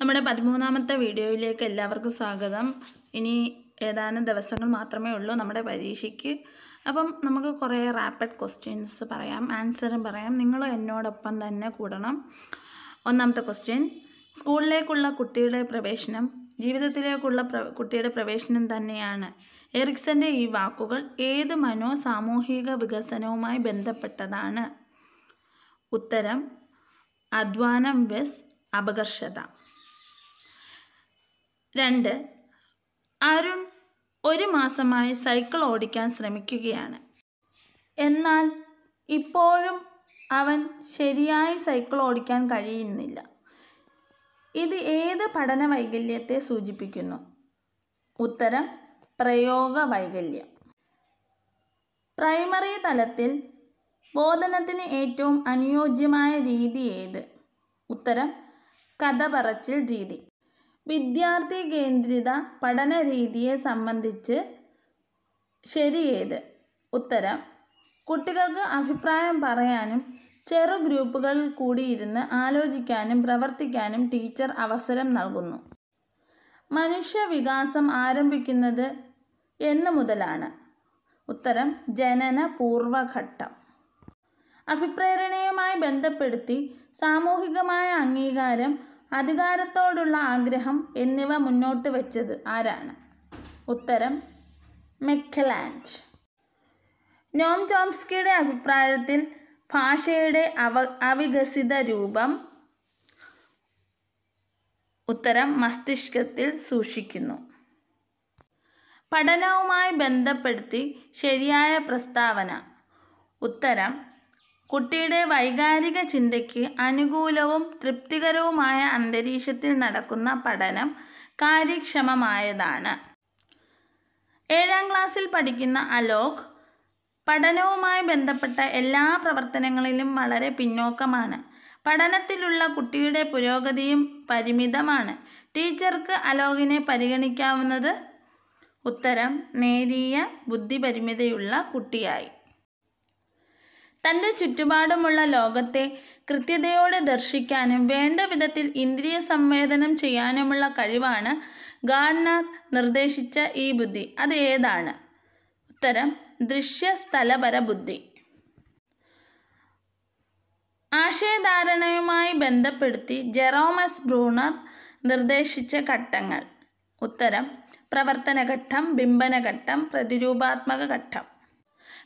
നമ്മുടെ പതിമൂന്നാമത്തെ വീഡിയോയിലേക്ക് എല്ലാവർക്കും സ്വാഗതം ഇനി ഏതാനും ദിവസങ്ങൾ മാത്രമേ ഉള്ളൂ നമ്മുടെ പരീക്ഷയ്ക്ക് അപ്പം നമുക്ക് കുറേ റാപ്പിഡ് ക്വസ്റ്റ്യൻസ് പറയാം ആൻസറും പറയാം നിങ്ങൾ എന്നോടൊപ്പം തന്നെ കൂടണം ഒന്നാമത്തെ ക്വസ്റ്റ്യൻ സ്കൂളിലേക്കുള്ള കുട്ടിയുടെ പ്രവേശനം ജീവിതത്തിലേക്കുള്ള പ്ര കുട്ടിയുടെ പ്രവേശനം തന്നെയാണ് എറിക്സൻ്റെ ഈ വാക്കുകൾ ഏത് മനോ സാമൂഹിക വികസനവുമായി ബന്ധപ്പെട്ടതാണ് ഉത്തരം അധ്വാനം വെസ് അപകർഷത രണ്ട് അരുൺ ഒരു മാസമായി സൈക്കിൾ ഓടിക്കാൻ ശ്രമിക്കുകയാണ് എന്നാൽ ഇപ്പോഴും അവൻ ശരിയായി സൈക്കിൾ ഓടിക്കാൻ കഴിയുന്നില്ല ഇത് ഏത് പഠന വൈകല്യത്തെ സൂചിപ്പിക്കുന്നു ഉത്തരം പ്രയോഗ വൈകല്യം പ്രൈമറി തലത്തിൽ ബോധനത്തിന് ഏറ്റവും അനുയോജ്യമായ രീതി ഏത് ഉത്തരം കഥ പറച്ചിൽ രീതി വിദ്യാർത്ഥി കേന്ദ്രിത പഠന രീതിയെ സംബന്ധിച്ച് ശരിയേത് ഉത്തരം കുട്ടികൾക്ക് അഭിപ്രായം പറയാനും ചെറു ഗ്രൂപ്പുകളിൽ കൂടിയിരുന്ന് ആലോചിക്കാനും പ്രവർത്തിക്കാനും ടീച്ചർ അവസരം നൽകുന്നു മനുഷ്യ വികാസം ആരംഭിക്കുന്നത് എന്ന് മുതലാണ് ഉത്തരം ജനന പൂർവഘട്ടം അഭിപ്രേരണയുമായി ബന്ധപ്പെടുത്തി സാമൂഹികമായ അംഗീകാരം അധികാരത്തോടുള്ള ആഗ്രഹം എന്നിവ മുന്നോട്ട് വെച്ചത് ആരാണ് ഉത്തരം മെക്കലാൻഡ് നോം ചോംസ്കിയുടെ അഭിപ്രായത്തിൽ ഭാഷയുടെ അവ അവികസിത രൂപം ഉത്തരം മസ്തിഷ്കത്തിൽ സൂക്ഷിക്കുന്നു പഠനവുമായി ബന്ധപ്പെടുത്തി ശരിയായ പ്രസ്താവന ഉത്തരം കുട്ടിയുടെ വൈകാരിക ചിന്തയ്ക്ക് അനുകൂലവും തൃപ്തികരവുമായ അന്തരീക്ഷത്തിൽ നടക്കുന്ന പഠനം കാര്യക്ഷമമായതാണ് ഏഴാം ക്ലാസ്സിൽ പഠിക്കുന്ന അലോക് പഠനവുമായി ബന്ധപ്പെട്ട എല്ലാ പ്രവർത്തനങ്ങളിലും വളരെ പിന്നോക്കമാണ് പഠനത്തിലുള്ള കുട്ടിയുടെ പുരോഗതിയും പരിമിതമാണ് ടീച്ചർക്ക് അലോകിനെ പരിഗണിക്കാവുന്നത് ഉത്തരം നേരിയ ബുദ്ധിപരിമിതയുള്ള കുട്ടിയായി തൻ്റെ ചുറ്റുപാടുമുള്ള ലോകത്തെ കൃത്യതയോടെ ദർശിക്കാനും വേണ്ട വിധത്തിൽ ഇന്ദ്രിയ സംവേദനം ചെയ്യാനുമുള്ള കഴിവാണ് ഗാർഡ്നർ നിർദ്ദേശിച്ച ഈ ബുദ്ധി അത് ഏതാണ് ഉത്തരം ദൃശ്യസ്ഥലപര ബുദ്ധി ആശയധാരണയുമായി ബന്ധപ്പെടുത്തി ജെറോമസ് ബ്രൂണർ നിർദ്ദേശിച്ച ഘട്ടങ്ങൾ ഉത്തരം പ്രവർത്തനഘട്ടം ബിംബനഘട്ടം പ്രതിരൂപാത്മക ഘട്ടം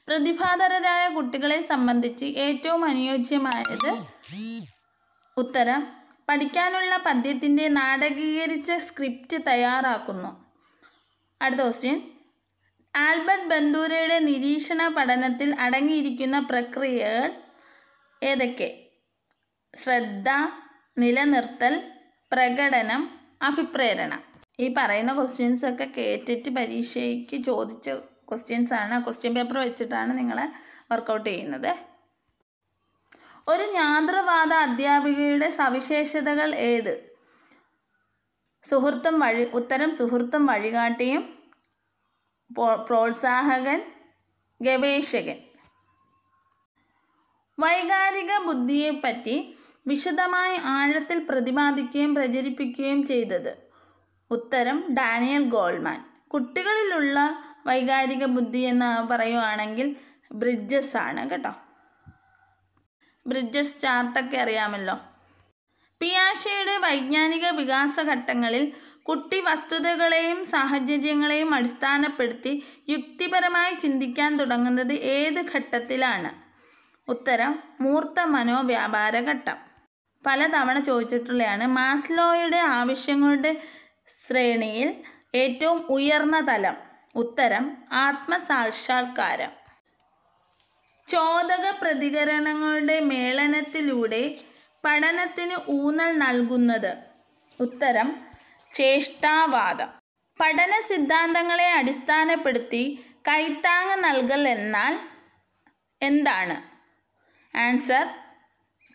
പ്രതിഭാധരരായ കുട്ടികളെ സംബന്ധിച്ച് ഏറ്റവും അനുയോജ്യമായത് ഉത്തരം പഠിക്കാനുള്ള പദ്യത്തിൻ്റെ നാടകീകരിച്ച സ്ക്രിപ്റ്റ് തയ്യാറാക്കുന്നു അടുത്ത ക്വസ്റ്റ്യൻ ആൽബർട്ട് ബന്ദൂരയുടെ നിരീക്ഷണ പഠനത്തിൽ അടങ്ങിയിരിക്കുന്ന പ്രക്രിയകൾ ഏതൊക്കെ ശ്രദ്ധ നിലനിർത്തൽ പ്രകടനം അഭിപ്രേരണം ഈ പറയുന്ന ക്വസ്റ്റ്യൻസൊക്കെ കേട്ടിട്ട് പരീക്ഷയ്ക്ക് ചോദിച്ച ക്വസ്റ്റ്യൻസ് ആണ് ക്വസ്റ്റ്യൻ പേപ്പർ വെച്ചിട്ടാണ് നിങ്ങൾ വർക്കൗട്ട് ചെയ്യുന്നത് ഒരു യാന്ത്രവാദ അധ്യാപികയുടെ സവിശേഷതകൾ ഏത് സുഹൃത്തും വഴി ഉത്തരം സുഹൃത്തും വഴികാട്ടിയും പ്രോത്സാഹകൻ ഗവേഷകൻ വൈകാരിക ബുദ്ധിയെപ്പറ്റി വിശദമായി ആഴത്തിൽ പ്രതിപാദിക്കുകയും പ്രചരിപ്പിക്കുകയും ചെയ്തത് ഉത്തരം ഡാനിയൽ ഗോൾമാൻ കുട്ടികളിലുള്ള വൈകാരിക ബുദ്ധി എന്ന് പറയുവാണെങ്കിൽ ബ്രിഡ്ജസ് ആണ് കേട്ടോ ബ്രിഡ്ജസ് ചാർട്ടൊക്കെ അറിയാമല്ലോ പിയാഷയുടെ വൈജ്ഞാനിക വികാസ ഘട്ടങ്ങളിൽ കുട്ടി വസ്തുതകളെയും സാഹചര്യങ്ങളെയും അടിസ്ഥാനപ്പെടുത്തി യുക്തിപരമായി ചിന്തിക്കാൻ തുടങ്ങുന്നത് ഏത് ഘട്ടത്തിലാണ് ഉത്തരം മൂർത്ത മനോവ്യാപാര ഘട്ടം പലതവണ ചോദിച്ചിട്ടുള്ളതാണ് മാസ്ലോയുടെ ആവശ്യങ്ങളുടെ ശ്രേണിയിൽ ഏറ്റവും ഉയർന്ന തലം ഉത്തരം ആത്മസാക്ഷാത്കാരം ചോദക പ്രതികരണങ്ങളുടെ മേളനത്തിലൂടെ പഠനത്തിന് ഊന്നൽ നൽകുന്നത് ഉത്തരം ചേഷ്ടാവാദം പഠന സിദ്ധാന്തങ്ങളെ അടിസ്ഥാനപ്പെടുത്തി കൈത്താങ് നൽകൽ എന്നാൽ എന്താണ് ആൻസർ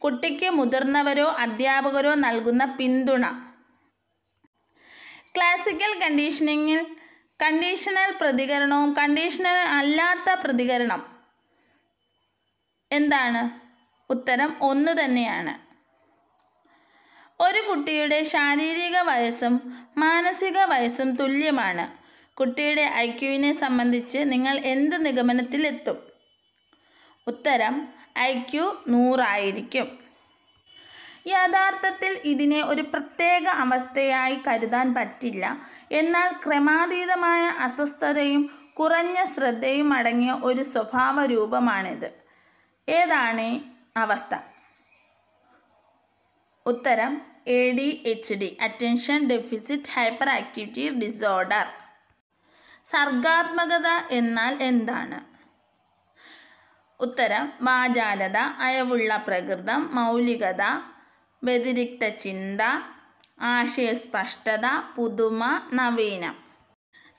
കുട്ടിക്ക് മുതിർന്നവരോ അധ്യാപകരോ നൽകുന്ന പിന്തുണ ക്ലാസിക്കൽ കണ്ടീഷനിങ്ങിൽ കണ്ടീഷണൽ പ്രതികരണവും കണ്ടീഷണൽ അല്ലാത്ത പ്രതികരണം എന്താണ് ഉത്തരം ഒന്ന് തന്നെയാണ് ഒരു കുട്ടിയുടെ ശാരീരിക വയസ്സും മാനസിക വയസ്സും തുല്യമാണ് കുട്ടിയുടെ ഐക്യുവിനെ സംബന്ധിച്ച് നിങ്ങൾ എന്ത് നിഗമനത്തിലെത്തും ഉത്തരം ഐക്യു നൂറായിരിക്കും യഥാർത്ഥത്തിൽ ഇതിനെ ഒരു പ്രത്യേക അവസ്ഥയായി കരുതാൻ പറ്റില്ല എന്നാൽ ക്രമാതീതമായ അസ്വസ്ഥതയും കുറഞ്ഞ ശ്രദ്ധയും അടങ്ങിയ ഒരു സ്വഭാവ രൂപമാണിത് ഏതാണ് അവസ്ഥ ഉത്തരം A D H D attention deficit hyperactivity disorder സർഗാത്മകത എന്നാൽ എന്താണ് ഉത്തരം വാചാലത അയവുള്ള പ്രകൃതം മൗലികത വ്യതിരിക്ത ചിന്ത ആശയസ്പഷ്ടത പുതുമ നവീനം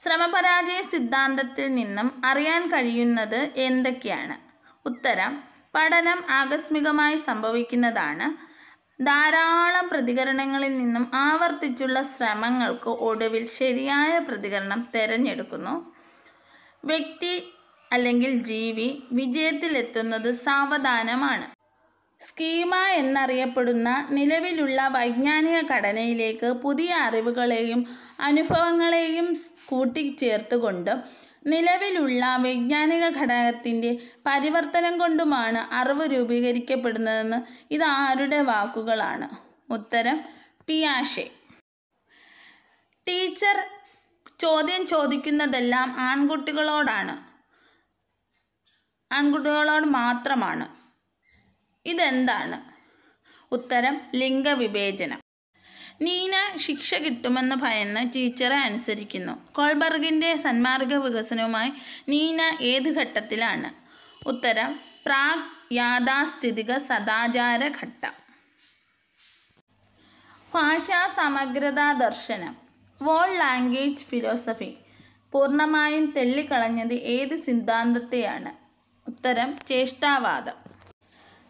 ശ്രമപരാജയ സിദ്ധാന്തത്തിൽ നിന്നും അറിയാൻ കഴിയുന്നത് എന്തൊക്കെയാണ് ഉത്തരം പഠനം ആകസ്മികമായി സംഭവിക്കുന്നതാണ് ധാരാളം പ്രതികരണങ്ങളിൽ നിന്നും ആവർത്തിച്ചുള്ള ശ്രമങ്ങൾക്ക് ഒടുവിൽ ശരിയായ പ്രതികരണം തിരഞ്ഞെടുക്കുന്നു വ്യക്തി അല്ലെങ്കിൽ ജീവി വിജയത്തിലെത്തുന്നത് സാവധാനമാണ് സ്കീമ എന്നറിയപ്പെടുന്ന നിലവിലുള്ള വൈജ്ഞാനിക ഘടനയിലേക്ക് പുതിയ അറിവുകളെയും അനുഭവങ്ങളെയും കൂട്ടിച്ചേർത്തുകൊണ്ട് നിലവിലുള്ള വൈജ്ഞാനിക ഘടകത്തിൻ്റെ പരിവർത്തനം കൊണ്ടുമാണ് അറിവ് രൂപീകരിക്കപ്പെടുന്നതെന്ന് ഇത് ആരുടെ വാക്കുകളാണ് ഉത്തരം പിയാഷെ ടീച്ചർ ചോദ്യം ചോദിക്കുന്നതെല്ലാം ആൺകുട്ടികളോടാണ് ആൺകുട്ടികളോട് മാത്രമാണ് ഇതെന്താണ് ഉത്തരം ലിംഗവിവേചനം നീന ശിക്ഷ കിട്ടുമെന്ന് ഭയന്ന് ടീച്ചറെ അനുസരിക്കുന്നു കോൾബർഗിൻ്റെ സന്മാർഗ വികസനവുമായി നീന ഏത് ഘട്ടത്തിലാണ് ഉത്തരം പ്രാഗ് യാഥാസ്ഥിതിക സദാചാര ഘട്ടം ഭാഷാ സമഗ്രതാ ദർശനം വോൾ ലാംഗ്വേജ് ഫിലോസഫി പൂർണ്ണമായും തെല്ലിക്കളഞ്ഞത് ഏത് സിദ്ധാന്തത്തെയാണ് ഉത്തരം ചേഷ്ടാവാദം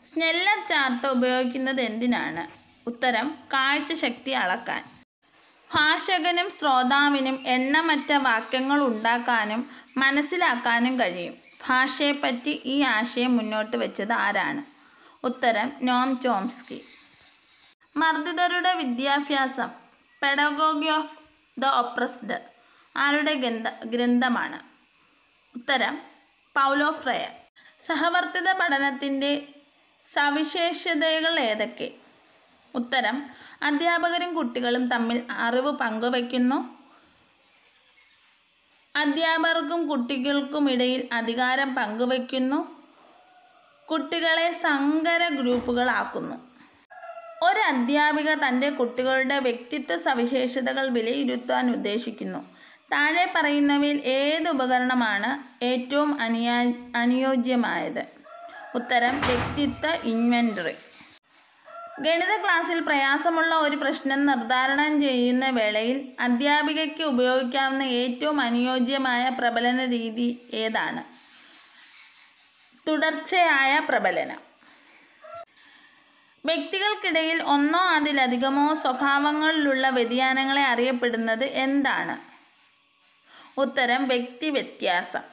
സ്നെല്ലർ ചാർട്ട് ഉപയോഗിക്കുന്നത് എന്തിനാണ് ഉത്തരം കാഴ്ചശക്തി അളക്കാൻ ഭാഷകനും ശ്രോതാവിനും എണ്ണമറ്റ വാക്യങ്ങൾ ഉണ്ടാക്കാനും മനസ്സിലാക്കാനും കഴിയും ഭാഷയെപ്പറ്റി ഈ ആശയം മുന്നോട്ട് വെച്ചത് ആരാണ് ഉത്തരം നോം ചോംസ്കി മർദ്ദിതരുടെ വിദ്യാഭ്യാസം പെഡഗോഗി ഓഫ് ദ ഒപ്രസ്ഡ് ആരുടെ ഗ്രന്ഥ ഗ്രന്ഥമാണ് ഉത്തരം പൗലോ ഫ്രയർ സഹവർത്തിത പഠനത്തിൻ്റെ സവിശേഷതകൾ ഏതൊക്കെ ഉത്തരം അധ്യാപകരും കുട്ടികളും തമ്മിൽ അറിവ് പങ്കുവയ്ക്കുന്നു അധ്യാപകർക്കും കുട്ടികൾക്കുമിടയിൽ അധികാരം പങ്കുവയ്ക്കുന്നു കുട്ടികളെ സങ്കര ഗ്രൂപ്പുകളാക്കുന്നു ഒരു അധ്യാപിക തൻ്റെ കുട്ടികളുടെ വ്യക്തിത്വ സവിശേഷതകൾ വിലയിരുത്താൻ ഉദ്ദേശിക്കുന്നു താഴെ പറയുന്നവയിൽ ഏത് ഉപകരണമാണ് ഏറ്റവും അനുയോജ്യമായത് ഉത്തരം വ്യക്തിത്വ ഇൻവെൻ്ററി ഗണിത ക്ലാസ്സിൽ പ്രയാസമുള്ള ഒരു പ്രശ്നം നിർദ്ധാരണം ചെയ്യുന്ന വേളയിൽ അധ്യാപികയ്ക്ക് ഉപയോഗിക്കാവുന്ന ഏറ്റവും അനുയോജ്യമായ പ്രബലന രീതി ഏതാണ് തുടർച്ചയായ പ്രബലനം വ്യക്തികൾക്കിടയിൽ ഒന്നോ അതിലധികമോ സ്വഭാവങ്ങളിലുള്ള വ്യതിയാനങ്ങളെ അറിയപ്പെടുന്നത് എന്താണ് ഉത്തരം വ്യക്തി വ്യത്യാസം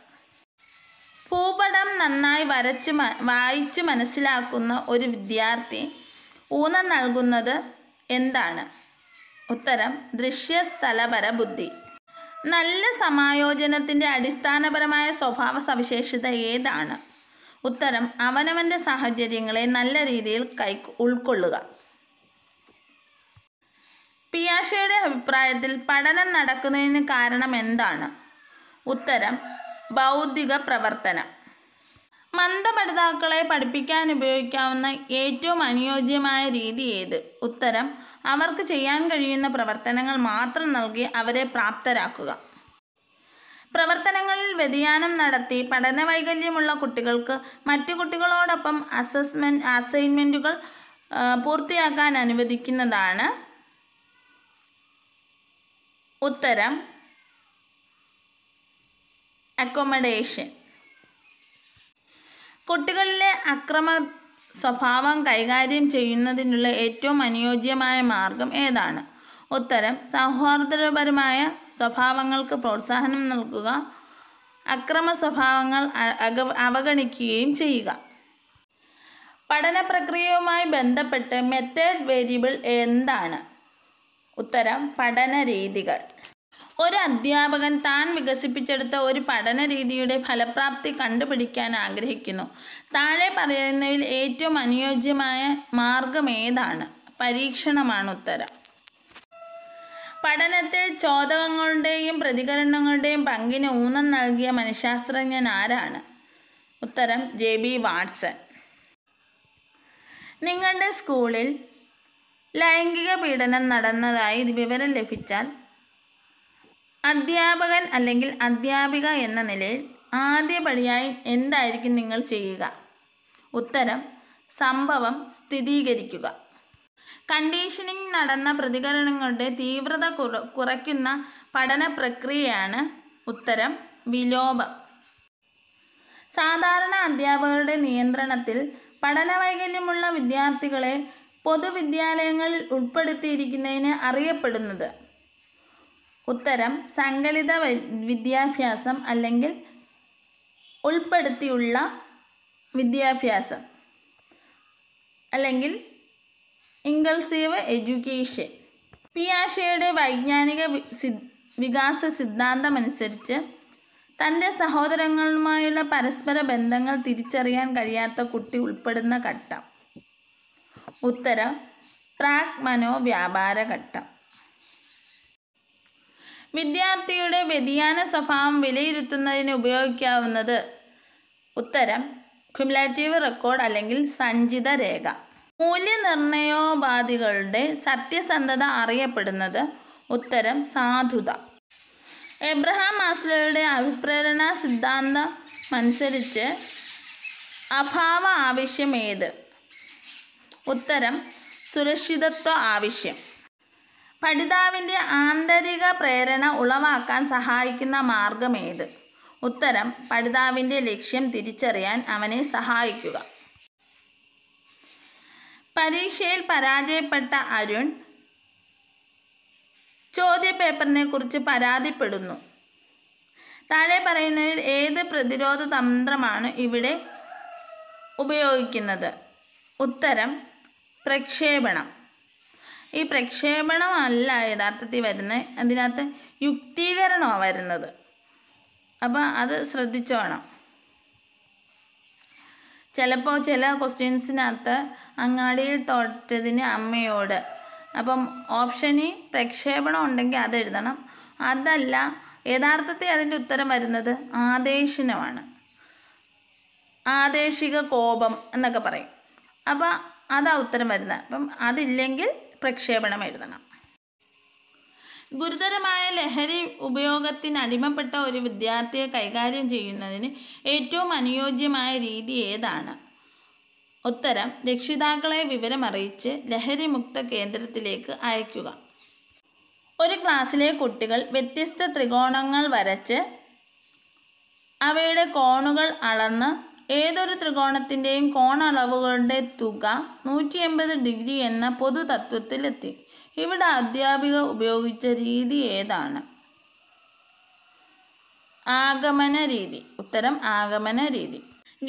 ഭൂപടം നന്നായി വരച്ച് വായിച്ചു മനസ്സിലാക്കുന്ന ഒരു വിദ്യാർത്ഥി ഊന്നൽ നൽകുന്നത് എന്താണ് ഉത്തരം ദൃശ്യസ്ഥലപര ബുദ്ധി നല്ല സമായോജനത്തിൻ്റെ അടിസ്ഥാനപരമായ സ്വഭാവ സവിശേഷത ഏതാണ് ഉത്തരം അവനവൻ്റെ സാഹചര്യങ്ങളെ നല്ല രീതിയിൽ കൈ ഉൾക്കൊള്ളുക പിയാഷയുടെ അഭിപ്രായത്തിൽ പഠനം നടക്കുന്നതിന് കാരണം എന്താണ് ഉത്തരം ബൗദ്ധിക പ്രവർത്തനം മന്ദപഠിതാക്കളെ പഠിപ്പിക്കാൻ ഉപയോഗിക്കാവുന്ന ഏറ്റവും അനുയോജ്യമായ രീതി ഏത് ഉത്തരം അവർക്ക് ചെയ്യാൻ കഴിയുന്ന പ്രവർത്തനങ്ങൾ മാത്രം നൽകി അവരെ പ്രാപ്തരാക്കുക പ്രവർത്തനങ്ങളിൽ വ്യതിയാനം നടത്തി പഠന വൈകല്യമുള്ള കുട്ടികൾക്ക് മറ്റു കുട്ടികളോടൊപ്പം അസസ്മെൻ്റ് അസൈൻമെൻറ്റുകൾ പൂർത്തിയാക്കാൻ അനുവദിക്കുന്നതാണ് ഉത്തരം അക്കോമഡേഷൻ കുട്ടികളിലെ അക്രമ സ്വഭാവം കൈകാര്യം ചെയ്യുന്നതിനുള്ള ഏറ്റവും അനുയോജ്യമായ മാർഗം ഏതാണ് ഉത്തരം സൗഹാർദ്ദപരമായ സ്വഭാവങ്ങൾക്ക് പ്രോത്സാഹനം നൽകുക അക്രമ സ്വഭാവങ്ങൾ അവഗണിക്കുകയും ചെയ്യുക പഠന പ്രക്രിയയുമായി ബന്ധപ്പെട്ട് മെത്തേഡ് വേരിയബിൾ എന്താണ് ഉത്തരം പഠന രീതികൾ ഒരു അധ്യാപകൻ താൻ വികസിപ്പിച്ചെടുത്ത ഒരു പഠന രീതിയുടെ ഫലപ്രാപ്തി കണ്ടുപിടിക്കാൻ ആഗ്രഹിക്കുന്നു താഴെ പറയുന്നവയിൽ ഏറ്റവും അനുയോജ്യമായ മാർഗം ഏതാണ് പരീക്ഷണമാണ് ഉത്തരം പഠനത്തിൽ ചോദകങ്ങളുടെയും പ്രതികരണങ്ങളുടെയും പങ്കിന് ഊന്നൽ നൽകിയ മനഃശാസ്ത്രജ്ഞൻ ആരാണ് ഉത്തരം ജെ ബി വാട്സൺ നിങ്ങളുടെ സ്കൂളിൽ ലൈംഗിക പീഡനം നടന്നതായി വിവരം ലഭിച്ചാൽ അധ്യാപകൻ അല്ലെങ്കിൽ അധ്യാപിക എന്ന നിലയിൽ ആദ്യപടിയായി എന്തായിരിക്കും നിങ്ങൾ ചെയ്യുക ഉത്തരം സംഭവം സ്ഥിരീകരിക്കുക കണ്ടീഷനിങ് നടന്ന പ്രതികരണങ്ങളുടെ തീവ്രത കുറയ്ക്കുന്ന പഠന പ്രക്രിയയാണ് ഉത്തരം വിലോപം സാധാരണ അധ്യാപകരുടെ നിയന്ത്രണത്തിൽ പഠനവൈകല്യമുള്ള വിദ്യാർത്ഥികളെ പൊതുവിദ്യാലയങ്ങളിൽ ഉൾപ്പെടുത്തിയിരിക്കുന്നതിന് അറിയപ്പെടുന്നത് ഉത്തരം സംഘടിത വിദ്യാഭ്യാസം അല്ലെങ്കിൽ ഉൾപ്പെടുത്തിയുള്ള വിദ്യാഭ്യാസം അല്ലെങ്കിൽ ഇൻക്ലസീവ് എഡ്യൂക്കേഷൻ പിയാഷയുടെ വൈജ്ഞാനിക വികാസ സിദ്ധാന്തമനുസരിച്ച് തൻ്റെ സഹോദരങ്ങളുമായുള്ള പരസ്പര ബന്ധങ്ങൾ തിരിച്ചറിയാൻ കഴിയാത്ത കുട്ടി ഉൾപ്പെടുന്ന ഘട്ടം ഉത്തരം പ്രാഗ് മനോവ്യാപാര ഘട്ടം വിദ്യാർത്ഥിയുടെ വ്യതിയാന സ്വഭാവം വിലയിരുത്തുന്നതിന് ഉപയോഗിക്കാവുന്നത് ഉത്തരം ക്യുമുലേറ്റീവ് റെക്കോർഡ് അല്ലെങ്കിൽ സഞ്ചിത രേഖ മൂല്യനിർണയോപാധികളുടെ സത്യസന്ധത അറിയപ്പെടുന്നത് ഉത്തരം സാധുത എബ്രഹാം മാസ്ലോയുടെ അഭിപ്രേരണ സിദ്ധാന്തം അനുസരിച്ച് അഭാവ ആവശ്യം ഏത് ഉത്തരം സുരക്ഷിതത്വ ആവശ്യം പഠിതാവിൻ്റെ ആന്തരിക പ്രേരണ ഉളവാക്കാൻ സഹായിക്കുന്ന മാർഗമേത് ഉത്തരം പഠിതാവിൻ്റെ ലക്ഷ്യം തിരിച്ചറിയാൻ അവനെ സഹായിക്കുക പരീക്ഷയിൽ പരാജയപ്പെട്ട അരുൺ ചോദ്യപേപ്പറിനെ കുറിച്ച് പരാതിപ്പെടുന്നു താഴെ പറയുന്നതിൽ ഏത് പ്രതിരോധ തന്ത്രമാണ് ഇവിടെ ഉപയോഗിക്കുന്നത് ഉത്തരം പ്രക്ഷേപണം ഈ പ്രക്ഷേപണമല്ല യഥാർത്ഥത്തിൽ വരുന്നത് അതിനകത്ത് യുക്തീകരണമാണ് വരുന്നത് അപ്പോൾ അത് ശ്രദ്ധിച്ചോണം ചിലപ്പോൾ ചില ക്വസ്റ്റ്യൻസിനകത്ത് അങ്ങാടിയിൽ തൊട്ടതിന് അമ്മയോട് അപ്പം ഓപ്ഷനിൽ പ്രക്ഷേപണം ഉണ്ടെങ്കിൽ അത് എഴുതണം അതല്ല യഥാർത്ഥത്തിൽ അതിൻ്റെ ഉത്തരം വരുന്നത് ആദേശനമാണ് ആദേശിക കോപം എന്നൊക്കെ പറയും അപ്പോൾ അതാ ഉത്തരം വരുന്നത് അപ്പം അതില്ലെങ്കിൽ പ്രക്ഷേപണം എഴുതണം ഗുരുതരമായ ലഹരി ഉപയോഗത്തിന് അടിമപ്പെട്ട ഒരു വിദ്യാർത്ഥിയെ കൈകാര്യം ചെയ്യുന്നതിന് ഏറ്റവും അനുയോജ്യമായ രീതി ഏതാണ് ഉത്തരം രക്ഷിതാക്കളെ വിവരമറിയിച്ച് ലഹരി മുക്ത കേന്ദ്രത്തിലേക്ക് അയക്കുക ഒരു ക്ലാസ്സിലെ കുട്ടികൾ വ്യത്യസ്ത ത്രികോണങ്ങൾ വരച്ച് അവയുടെ കോണുകൾ അളന്ന് ഏതൊരു ത്രികോണത്തിൻ്റെയും കോണളവുകളുടെ തുക നൂറ്റി എൺപത് ഡിഗ്രി എന്ന പൊതു തത്വത്തിലെത്തി ഇവിടെ അധ്യാപിക ഉപയോഗിച്ച രീതി ഏതാണ് ആഗമന രീതി ഉത്തരം ആഗമന രീതി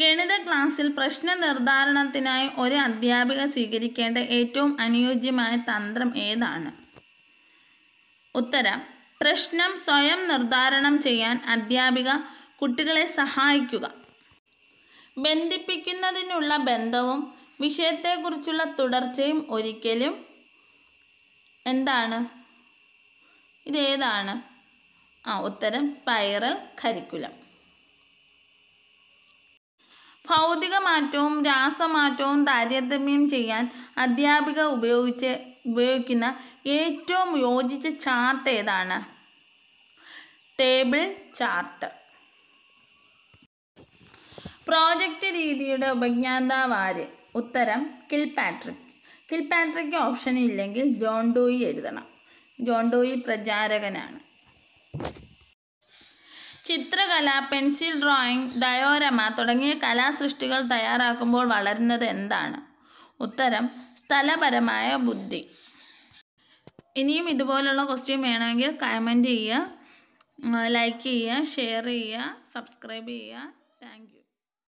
ഗണിത ക്ലാസ്സിൽ പ്രശ്ന നിർദ്ധാരണത്തിനായി ഒരു അധ്യാപിക സ്വീകരിക്കേണ്ട ഏറ്റവും അനുയോജ്യമായ തന്ത്രം ഏതാണ് ഉത്തരം പ്രശ്നം സ്വയം നിർദ്ധാരണം ചെയ്യാൻ അധ്യാപിക കുട്ടികളെ സഹായിക്കുക ബന്ധിപ്പിക്കുന്നതിനുള്ള ബന്ധവും വിഷയത്തെക്കുറിച്ചുള്ള തുടർച്ചയും ഒരിക്കലും എന്താണ് ഇതേതാണ് ആ ഉത്തരം സ്പൈറൽ കരിക്കുലം ഭൗതിക മാറ്റവും രാസമാറ്റവും താരതമ്യം ചെയ്യാൻ അധ്യാപിക ഉപയോഗിച്ച് ഉപയോഗിക്കുന്ന ഏറ്റവും യോജിച്ച ചാർട്ട് ഏതാണ് ടേബിൾ ചാർട്ട് പ്രോജക്റ്റ് രീതിയുടെ ഉപജ്ഞാതാവ് ആര് ഉത്തരം കിൽപാട്രിക് കിൽപാട്രിക് ഓപ്ഷൻ ഇല്ലെങ്കിൽ ജോൺ ഡോയി എഴുതണം ജോൺ ഡോയി പ്രചാരകനാണ് ചിത്രകല പെൻസിൽ ഡ്രോയിങ് ഡയോരമ തുടങ്ങിയ കലാസൃഷ്ടികൾ തയ്യാറാക്കുമ്പോൾ വളരുന്നത് എന്താണ് ഉത്തരം സ്ഥലപരമായ ബുദ്ധി ഇനിയും ഇതുപോലുള്ള ക്വസ്റ്റ്യൻ വേണമെങ്കിൽ കമൻറ്റ് ചെയ്യുക ലൈക്ക് ചെയ്യുക ഷെയർ ചെയ്യുക സബ്സ്ക്രൈബ് ചെയ്യുക താങ്ക്